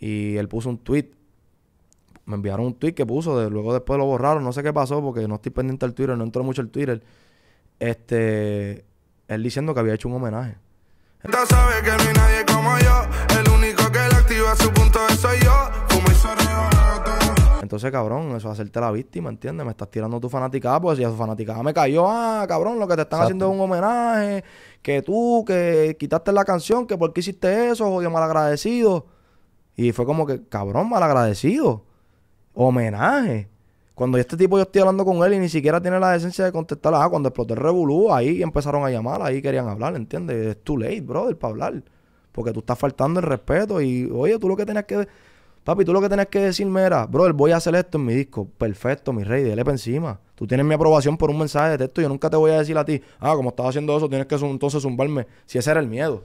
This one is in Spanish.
Y él puso un tweet. Me enviaron un tweet que puso, de, luego después lo borraron, no sé qué pasó porque no estoy pendiente del Twitter, no entro mucho el Twitter. Este, él diciendo que había hecho un homenaje. Entonces, cabrón, eso es hacerte la víctima, ¿entiendes? Me estás tirando tu fanaticada, pues si a su fanaticada me cayó, ah, cabrón, lo que te están haciendo es un homenaje, que tú, que quitaste la canción, que por qué hiciste eso, jodido malagradecido. Y fue como que, cabrón, malagradecido. Homenaje. Cuando este tipo yo estoy hablando con él y ni siquiera tiene la decencia de contestar, ah, cuando explotó el Revolú, ahí empezaron a llamar, ahí querían hablar, ¿entiendes? Es too late, brother, para hablar. Porque tú estás faltando el respeto y, oye, tú lo que tenías que... Papi, tú lo que tenías que decirme era, brother, voy a hacer esto en mi disco. Perfecto, mi rey, dele para encima. Tú tienes mi aprobación por un mensaje de texto. Yo nunca te voy a decir a ti, ah, como estaba haciendo eso, tienes que entonces zumbarme. Si ese era el miedo.